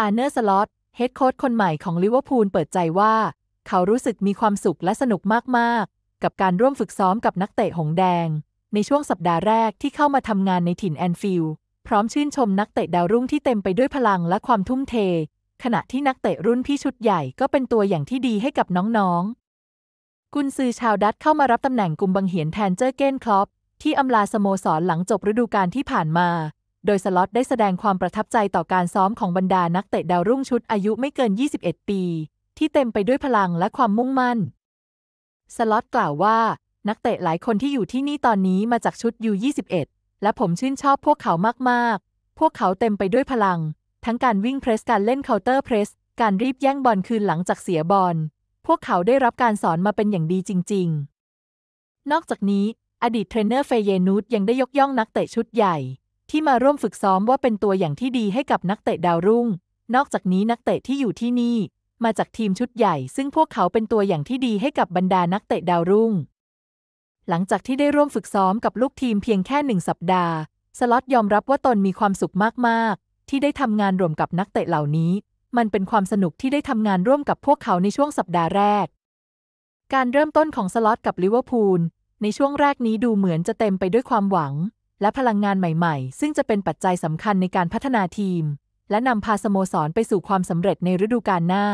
อาร์เนอร์สล็อต เฮดโค้ชคนใหม่ของลิเวอร์พูลเปิดใจว่า เขารู้สึกมีความสุขและสนุกมากๆ กับการร่วมฝึกซ้อมกับนักเตะหงแดง ในช่วงสัปดาห์แรกที่เข้ามาทำงานในถิ่นแอนฟิลด์พร้อมชื่นชมนักเตะดาวรุ่งที่เต็มไปด้วยพลังและความทุ่มเท ขณะที่นักเตะรุ่นพี่ชุดใหญ่ก็เป็นตัวอย่างที่ดีให้กับน้องๆกุนซือชาวดัตเข้ามารับตำแหน่งกุมบังเหียนแทนเจอร์เก้นคลอปที่อำลาสโมสรหลังจบฤดูกาลที่ผ่านมาโดยสล็อตได้แสดงความประทับใจต่อการซ้อมของบรรดานักเตะดาวรุ่งชุดอายุไม่เกิน 21 ปี ที่เต็มไปด้วยพลังและความมุ่งมั่น สล็อตกล่าวว่า นักเตะหลายคนที่อยู่ที่นี่ตอนนี้มาจากชุด U21 และผมชื่นชอบพวกเขามาก ๆ พวกเขาเต็มไปด้วยพลัง ทั้งการวิ่งเพรสการเล่นเคาน์เตอร์เพรสการรีบแย่งบอลคืนหลังจากเสียบอล พวกเขาได้รับการสอนมาเป็นอย่างดีจริง ๆ นอกจากนี้อดีตเทรนเนอร์เฟเยนูตยังได้ยกย่องนักเตะชุดใหญ่ที่มาร่วมฝึกซ้อมว่าเป็นตัวอย่างที่ดีให้กับนักเตะดาวรุ่ง นอกจากนี้นักเตะที่อยู่ที่นี่ มาจากทีมชุดใหญ่ ซึ่งพวกเขาเป็นตัวอย่างที่ดีให้กับบรรดานักเตะดาวรุ่ง หลังจากที่ได้ร่วมฝึกซ้อมกับลูกทีมเพียงแค่หนึ่งสัปดาห์ สล็อตยอมรับว่าตนมีความสุขมากๆ ที่ได้ทำงานร่วมกับนักเตะเหล่านี้ มันเป็นความสนุกที่ได้ทำงานร่วมกับพวกเขาในช่วงสัปดาห์แรก การเริ่มต้นของสล็อตกับลิเวอร์พูล ในช่วงแรกนี้ดูเหมือนจะเต็มไปด้วยความหวังและพลังงานใหม่ๆ ซึ่งจะเป็นปัจจัยสำคัญในการพัฒนาทีม และนำพาสโมสรไปสู่ความสำเร็จในฤดูกาลหน้า